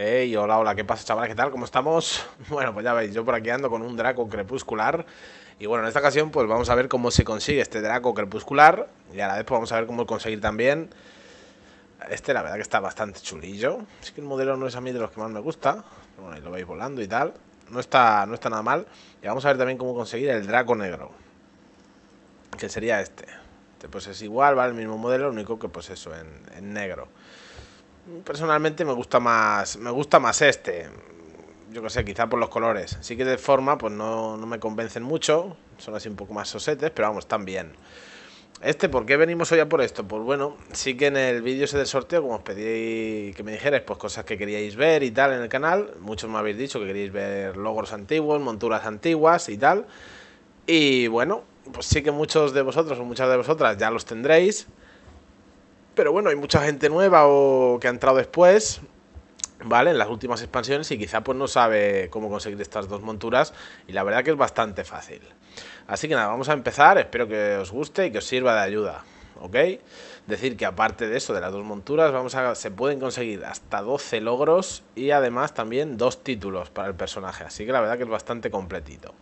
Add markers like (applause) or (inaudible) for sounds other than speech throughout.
Hey, hola, hola, ¿qué pasa chavales? ¿Qué tal? ¿Cómo estamos? (laughs) Bueno, pues ya veis, yo por aquí ando con un Draco Crepuscular y bueno, en esta ocasión pues vamos a ver cómo se consigue este Draco Crepuscular y a la vez pues vamos a ver cómo conseguir también este la verdad que está bastante chulillo es que el modelo no es a mí de los que más me gusta bueno, ahí lo veis volando y tal no está, no está nada mal y vamos a ver también cómo conseguir el Draco Negro que sería este este pues es igual, va El mismo modelo, lo único que pues eso, en negro personalmente me gusta más, me gusta más este. Yo que sé, quizá por los colores. así que de forma, pues no, no me convencen mucho. Son así un poco más sosetes, pero vamos, están bien. Este, ¿por qué venimos hoy a por esto? Pues bueno, sí que en el vídeo ese del sorteo, como os pedí que me dijerais, pues cosas que queríais ver y tal en el canal. Muchos me habéis dicho que queríais ver logros antiguos, monturas antiguas y tal. Y bueno, pues sí que muchos de vosotros o muchas de vosotras ya los tendréis pero bueno, hay mucha gente nueva o que ha entrado después, ¿vale? En las últimas expansiones y quizá pues no sabe cómo conseguir estas dos monturas y la verdad que es bastante fácil. Así que nada, vamos a empezar, espero que os guste y que os sirva de ayuda, ¿ok? Decir que aparte de eso, de las dos monturas, vamos a, se pueden conseguir hasta 12 logros y además también dos títulos para el personaje, así que la verdad que es bastante completito.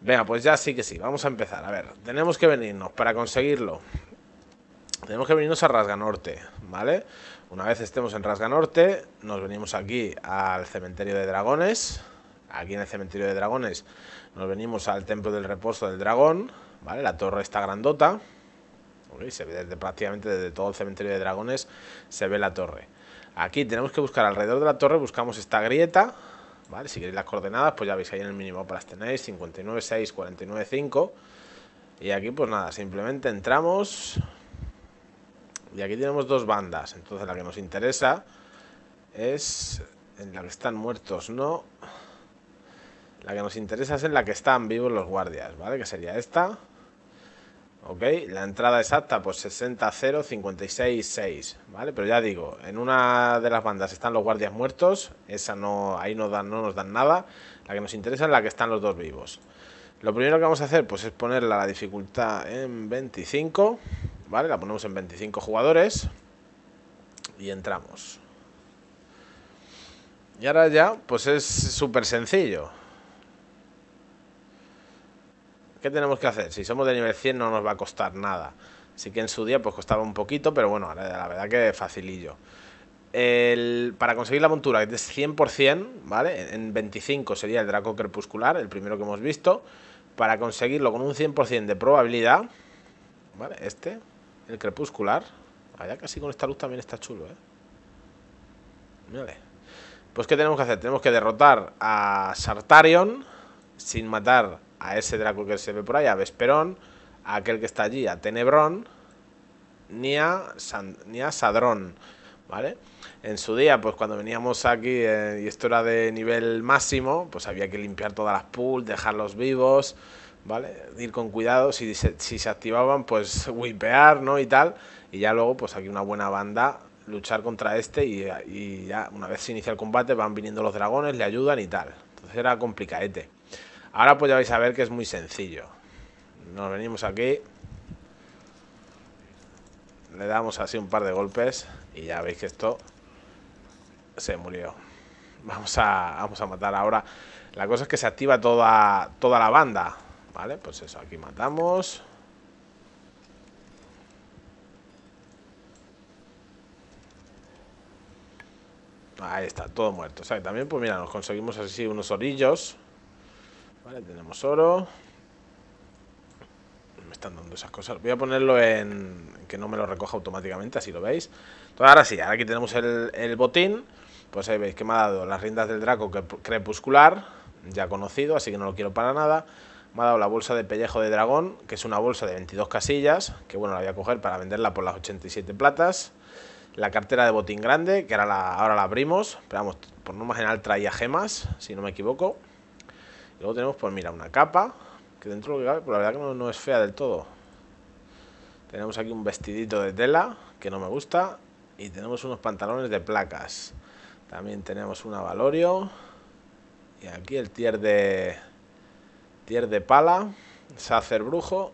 Venga, pues ya sí que sí, vamos a empezar. A ver, tenemos que venirnos para conseguirlo tenemos que venirnos a Rasga Norte, ¿vale? Una vez estemos en Rasga Norte, nos venimos aquí al cementerio de dragones. Aquí en el cementerio de dragones nos venimos al templo del reposo del dragón, ¿vale? La torre está grandota. se ve desde prácticamente desde todo el cementerio de dragones se ve la torre. Aquí tenemos que buscar alrededor de la torre, buscamos esta grieta, ¿vale? Si queréis las coordenadas, pues ya veis ahí en el mínimo las tenéis, 59, 6, 49, 5. Y aquí pues nada, simplemente entramos, y aquí tenemos dos bandas. Entonces la que nos interesa es en la que están muertos, ¿no? La que nos interesa es en la que están vivos los guardias, ¿vale? Que sería esta. ¿Ok? La entrada exacta, pues 60 vale Pero ya digo, en una de las bandas están los guardias muertos. Esa no, ahí no, dan, no nos dan nada. La que nos interesa es la que están los dos vivos. Lo primero que vamos a hacer, pues es ponerla la dificultad en 25. La ponemos en 25 jugadores y entramos. Y ahora ya, pues es súper sencillo. ¿Qué tenemos que hacer? Si somos de nivel 100 no nos va a costar nada. Así que en su día pues costaba un poquito, pero bueno, la verdad que facilillo. para conseguir la montura que es 100%, ¿vale? En 25 sería el Draco Crepuscular, el primero que hemos visto. Para conseguirlo con un 100% de probabilidad, ¿vale? Este, el crepuscular. Allá casi con esta luz también está chulo, ¿eh? Pues ¿qué tenemos que hacer? Tenemos que derrotar a Sartarion sin matar a ese Draco que se ve por ahí, a Vesperón, a aquel que está allí, a Tenebrón, ni a, ni a Sadrón, ¿vale? En su día, pues cuando veníamos aquí eh, y esto era de nivel máximo, pues había que limpiar todas las pools, dejarlos vivos, ¿vale? Ir con cuidado, si se, si se activaban, pues wipear, ¿no? Y tal. Y ya luego, pues aquí una buena banda, luchar contra este y, ya una vez se inicia el combate van viniendo los dragones, le ayudan y tal. Entonces era complicadete. Ahora pues ya vais a ver que es muy sencillo. Nos venimos aquí. Le damos así un par de golpes y ya veis que esto se murió. Vamos a, vamos a matar ahora. La cosa es que se activa toda, toda la banda. Vale, pues eso, aquí matamos. Ahí está, todo muerto. O también, pues mira, nos conseguimos así unos orillos. Vale, tenemos oro. Me están dando esas cosas. Voy a ponerlo en... Que no me lo recoja automáticamente, así lo veis. Entonces, ahora sí, ahora aquí tenemos el, el botín. Pues ahí veis que me ha dado las riendas del Draco crepuscular. Ya conocido, así que no lo quiero para nada me ha dado la bolsa de pellejo de dragón, que es una bolsa de 22 casillas, que bueno, la voy a coger para venderla por las 87 platas. La cartera de botín grande, que ahora la, ahora la abrimos, pero vamos, por norma general traía gemas, si no me equivoco. Y luego tenemos, pues mira, una capa, que dentro lo que cabe, pues la verdad que no, no es fea del todo. Tenemos aquí un vestidito de tela, que no me gusta, y tenemos unos pantalones de placas. También tenemos una Valorio, y aquí el tier de Tier de pala, sacer brujo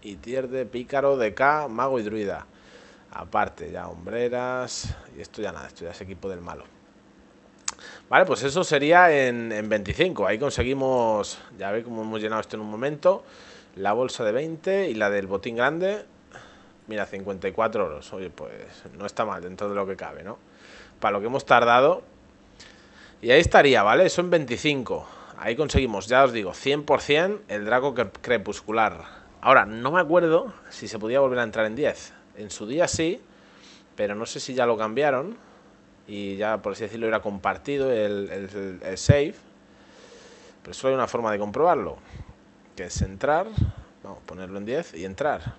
y tier de pícaro de K, mago y druida. Aparte, ya hombreras. Y esto ya nada, esto ya es equipo del malo. Vale, pues eso sería en, 25. Ahí conseguimos, ya ve cómo hemos llenado esto en un momento. La bolsa de 20 y la del botín grande. Mira, 54 euros. Oye, pues no está mal dentro de lo que cabe, ¿no? Para lo que hemos tardado. Y ahí estaría, ¿vale? Eso en 25 ahí conseguimos, ya os digo, 100% el Draco Crepuscular. Ahora, no me acuerdo si se podía volver a entrar en 10. En su día sí, pero no sé si ya lo cambiaron. Y ya, por así decirlo, era compartido el, save. Pero solo hay una forma de comprobarlo. Que es entrar. Vamos ponerlo en 10 y entrar.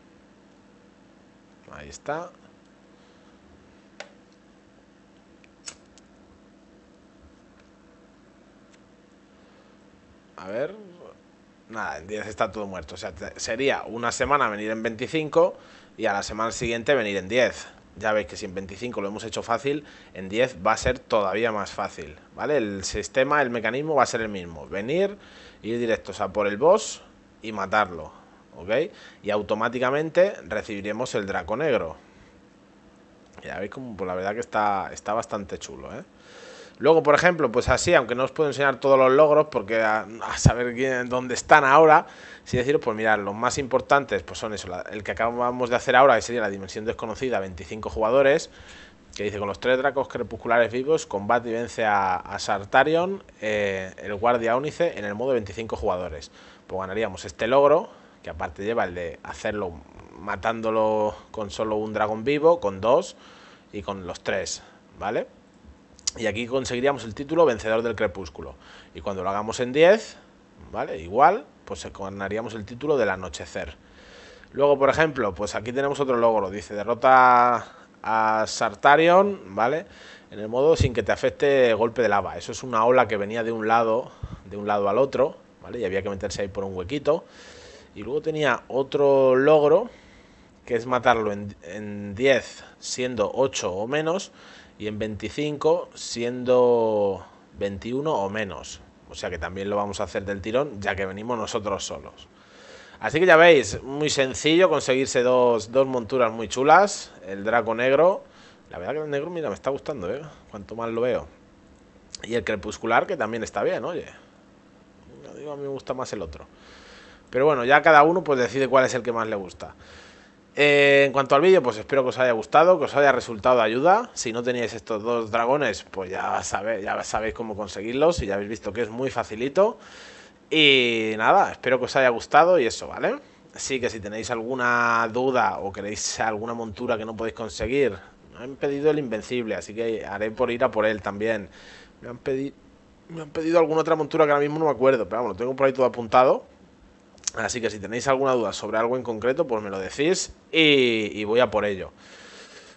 Ahí está. A ver. Nada, en 10 está todo muerto. O sea, sería una semana venir en 25 y a la semana siguiente venir en 10. Ya veis que si en 25 lo hemos hecho fácil, en 10 va a ser todavía más fácil, ¿vale? El sistema, el mecanismo va a ser el mismo. Venir, ir directos a por el boss y matarlo, ¿ok? Y automáticamente recibiremos el Draco Negro. Ya veis como, pues la verdad que está, está bastante chulo, ¿eh? Luego, por ejemplo, pues así, aunque no os puedo enseñar todos los logros, porque a, saber dónde están ahora, sí deciros, pues mirad, los más importantes pues son eso, el que acabamos de hacer ahora, que sería la dimensión desconocida, 25 jugadores, que dice con los tres dracos crepusculares vivos, combate y vence a, Sartarion, eh, el guardia Únice, en el modo 25 jugadores. Pues ganaríamos este logro, que aparte lleva el de hacerlo matándolo con solo un dragón vivo, con dos y con los tres, ¿vale? y aquí conseguiríamos el título vencedor del crepúsculo. Y cuando lo hagamos en 10, ¿vale? Igual, pues ganaríamos el título del anochecer. Luego, por ejemplo, pues aquí tenemos otro logro. Dice, derrota a Sartarion, ¿vale? En el modo sin que te afecte golpe de lava. Eso es una ola que venía de un lado, de un lado al otro, ¿vale? Y había que meterse ahí por un huequito. Y luego tenía otro logro, que es matarlo en, en 10, siendo 8 o menos y en 25 siendo 21 o menos. O sea que también lo vamos a hacer del tirón ya que venimos nosotros solos. Así que ya veis, muy sencillo conseguirse dos, dos monturas muy chulas. El Draco Negro. La verdad que el negro, mira, me está gustando, ¿eh? Cuanto más lo veo. Y el Crepuscular, que también está bien, oye. Digo, a mí me gusta más el otro. Pero bueno, ya cada uno pues decide cuál es el que más le gusta. Eh, en cuanto al vídeo, pues espero que os haya gustado, que os haya resultado de ayuda. Si no tenéis estos dos dragones, pues ya, sabéis, cómo conseguirlos y ya habéis visto que es muy facilito. Y nada, espero que os haya gustado y eso, ¿vale? Así que si tenéis alguna duda o queréis alguna montura que no podéis conseguir, me han pedido el Invencible, así que haré por ir a por él también. Me han, pedido, me han pedido alguna otra montura que ahora mismo no me acuerdo, pero bueno, tengo por ahí todo apuntado. Así que si tenéis alguna duda sobre algo en concreto, pues me lo decís y, voy a por ello.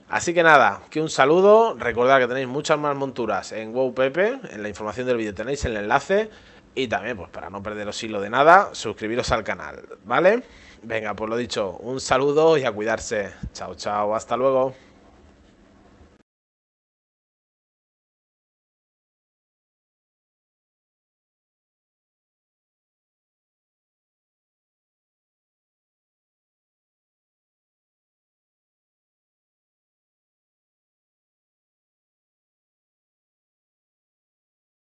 Así que nada, que un saludo. Recordad que tenéis muchas más monturas en WoW Pepe. En la información del vídeo tenéis el enlace. Y también, pues para no perderos hilo de nada, suscribiros al canal, ¿vale? Venga, pues lo dicho, un saludo y a cuidarse. Chao, chao, hasta luego.